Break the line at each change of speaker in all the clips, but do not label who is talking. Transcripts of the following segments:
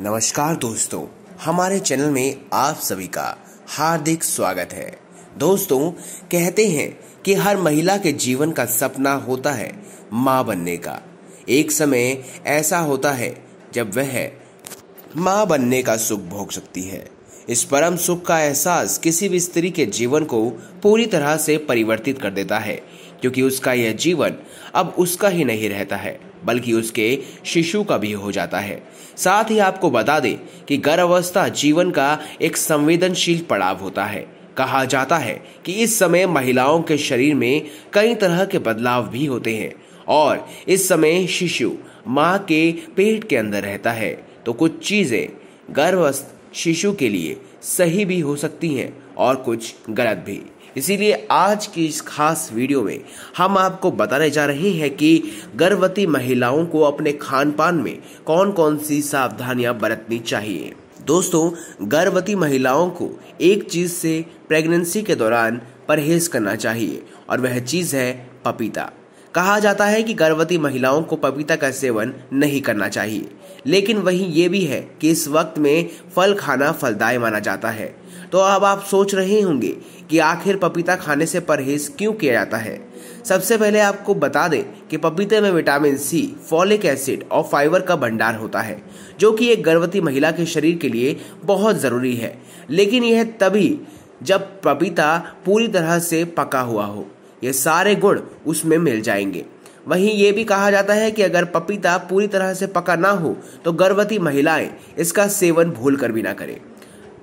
नमस्कार दोस्तों हमारे चैनल में आप सभी का हार्दिक स्वागत है दोस्तों कहते हैं कि हर महिला के जीवन का सपना होता है माँ बनने का एक समय ऐसा होता है जब वह माँ बनने का सुख भोग सकती है इस परम सुख का एहसास किसी भी स्त्री के जीवन को पूरी तरह से परिवर्तित कर देता है क्योंकि उसका यह जीवन अब उसका ही नहीं रहता है बल्कि उसके शिशु का भी हो जाता है साथ ही आपको बता दें कि गर्भावस्था जीवन का एक संवेदनशील पड़ाव होता है कहा जाता है कि इस समय महिलाओं के शरीर में कई तरह के बदलाव भी होते हैं और इस समय शिशु माँ के पेट के अंदर रहता है तो कुछ चीज़ें गर्भस्थ शिशु के लिए सही भी हो सकती हैं और कुछ गलत भी इसीलिए आज की इस खास वीडियो में हम आपको बताने जा रहे हैं कि गर्भवती महिलाओं को अपने खान पान में कौन कौन सी सावधानियां बरतनी चाहिए दोस्तों गर्भवती महिलाओं को एक चीज़ से प्रेगनेंसी के दौरान परहेज करना चाहिए और वह चीज़ है पपीता कहा जाता है कि गर्भवती महिलाओं को पपीता का सेवन नहीं करना चाहिए लेकिन वही ये भी है कि इस वक्त में फल खाना फलदाय माना जाता है तो अब आप सोच रहे होंगे कि आखिर पपीता खाने से परहेज क्यों किया जाता है सबसे पहले आपको बता दें कि पपीते में विटामिन सी फॉलिक एसिड और फाइबर का भंडार होता है जो कि एक गर्भवती महिला के शरीर के लिए बहुत ज़रूरी है लेकिन यह तभी जब पपीता पूरी तरह से पका हुआ हो ये सारे गुण उसमें मिल जाएंगे वहीं ये भी कहा जाता है कि अगर पपीता पूरी तरह से पका ना हो तो गर्भवती महिलाएं इसका सेवन भूल कर भी ना करें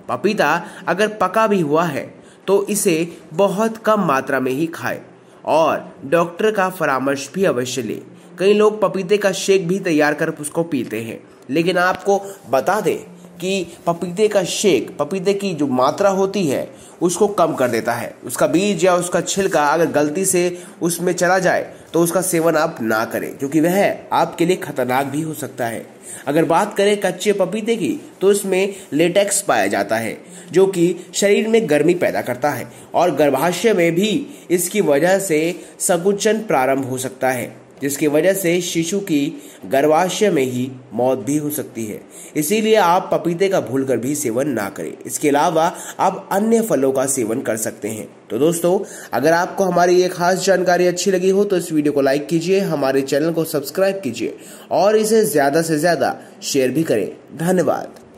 पपीता अगर पका भी हुआ है तो इसे बहुत कम मात्रा में ही खाएं और डॉक्टर का परामर्श भी अवश्य लें कई लोग पपीते का शेक भी तैयार कर उसको पीते हैं लेकिन आपको बता दें कि पपीते का शेक पपीते की जो मात्रा होती है उसको कम कर देता है उसका बीज या उसका छिलका अगर गलती से उसमें चला जाए तो उसका सेवन आप ना करें क्योंकि वह आपके लिए खतरनाक भी हो सकता है अगर बात करें कच्चे पपीते की तो इसमें लेटेक्स पाया जाता है जो कि शरीर में गर्मी पैदा करता है और गर्भाशय में भी इसकी वजह से संकुचन प्रारंभ हो सकता है जिसकी वजह से शिशु की गर्भाशय में ही मौत भी हो सकती है इसीलिए आप पपीते का भूलकर भी सेवन ना करें इसके अलावा आप अन्य फलों का सेवन कर सकते हैं तो दोस्तों अगर आपको हमारी ये खास जानकारी अच्छी लगी हो तो इस वीडियो को लाइक कीजिए हमारे चैनल को सब्सक्राइब कीजिए और इसे ज़्यादा से ज़्यादा शेयर भी करें धन्यवाद